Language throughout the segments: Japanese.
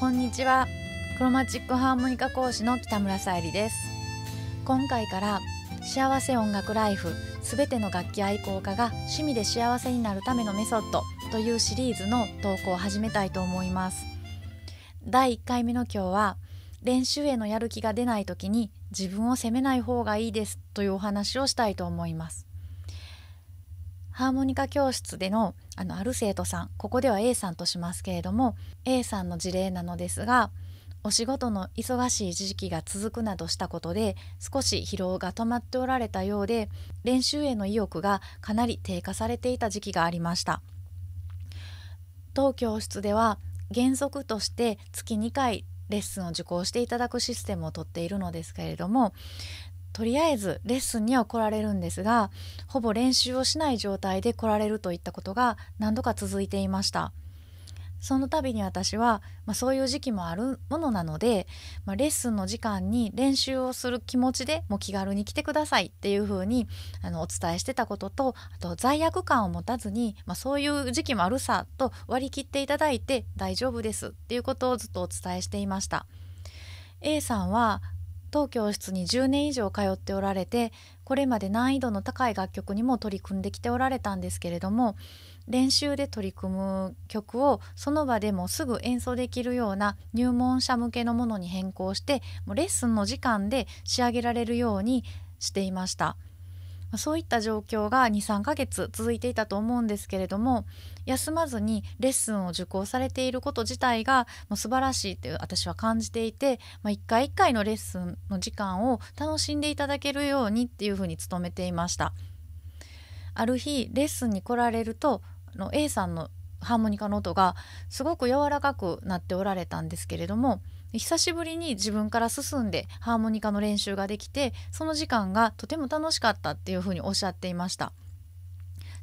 こんにちはクロマチックハーモニカ講師の北村さゆりです今回から幸せ音楽ライフすべての楽器愛好家が趣味で幸せになるためのメソッドというシリーズの投稿を始めたいと思います第1回目の今日は練習へのやる気が出ない時に自分を責めない方がいいですというお話をしたいと思いますハーモニカ教室でのあのある生徒さんここでは A さんとしますけれども A さんの事例なのですがお仕事の忙しい時期が続くなどしたことで少し疲労が止まっておられたようで練習への意欲がかなり低下されていた時期がありました当教室では原則として月2回レッスンを受講していただくシステムをとっているのですけれどもとりあえずレッスンには来られるんですがほぼ練習をしない状態で来られるといったことが何度か続いていました。その度に私は、まあ、そういう時期もあるものなので、まあ、レッスンの時間に練習をする気持ちでもう気軽に来てくださいっていうふうにあのお伝えしてたこととあと罪悪感を持たずに、まあ、そういう時期もあるさと割り切っていただいて大丈夫ですっていうことをずっとお伝えしていました。A さんは当教室に10年以上通っておられてこれまで難易度の高い楽曲にも取り組んできておられたんですけれども練習で取り組む曲をその場でもすぐ演奏できるような入門者向けのものに変更してもうレッスンの時間で仕上げられるようにしていました。そういった状況が23ヶ月続いていたと思うんですけれども休まずにレッスンを受講されていること自体がもう素晴らしいという私は感じていて、まあ、回1回のレッスンの時間を楽しんでいただけるようにっていうふうに努めていました。ある日レッスンに来られるとの A さんのハーモニカの音がすごく柔らかくなっておられたんですけれども久しぶりに自分から進んでハーモニカの練習ができてその時間がとても楽しかったっていうふうにおっしゃっていました。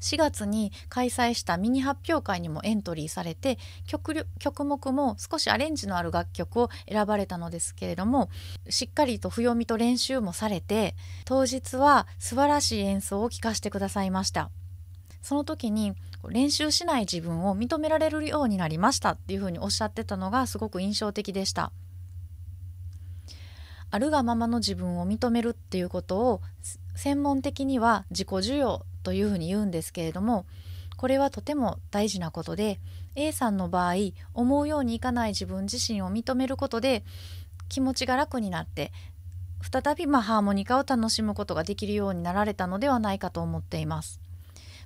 4月に開催したミニ発表会にもエントリーされて曲目も少しアレンジのある楽曲を選ばれたのですけれどもしっかりと譜読みと練習もされて当日は素晴らしい演奏を聴かせてくださいました。その時に練習しない自分を認められるようになりましたっていうふうにおっしゃってたのがすごく印象的でした。あるがままの自分を認めるっていうことを専門的には自己需要というふうに言うんですけれどもこれはとても大事なことで A さんの場合思うようにいかない自分自身を認めることで気持ちが楽になって再びまハーモニカを楽しむことができるようになられたのではないかと思っています。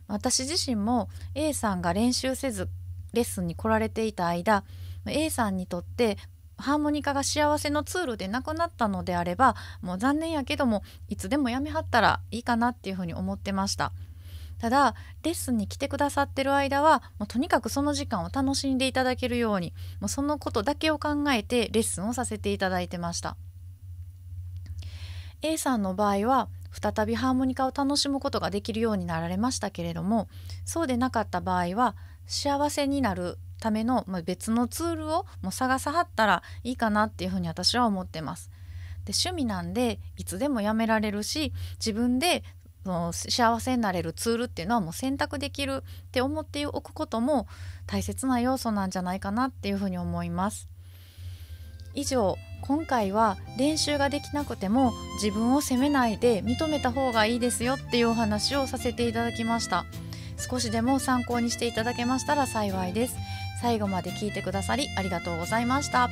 私自身も A さんが練習せずレッスンに来られていた間 A さんにとってハーモニカが幸せのツールでなくなったのであればもう残念やけどもいつでもやめはったらいいかなっていうふうに思ってましたただレッスンに来てくださってる間はもうとにかくその時間を楽しんでいただけるようにもうそのことだけを考えてレッスンをさせていただいてました A さんの場合は再びハーモニカを楽しむことができるようになられましたけれどもそうでなかった場合は幸せになるための別のツールをもう探さはったらいいかなっていうふうに私は思ってます。で趣味なんでいつでもやめられるし自分で幸せになれるツールっていうのはもう選択できるって思っておくことも大切な要素なんじゃないかなっていうふうに思います。以上今回は練習ができなくても自分を責めないで認めた方がいいですよっていうお話をさせていただきました少しでも参考にしていただけましたら幸いです最後まで聞いてくださりありがとうございました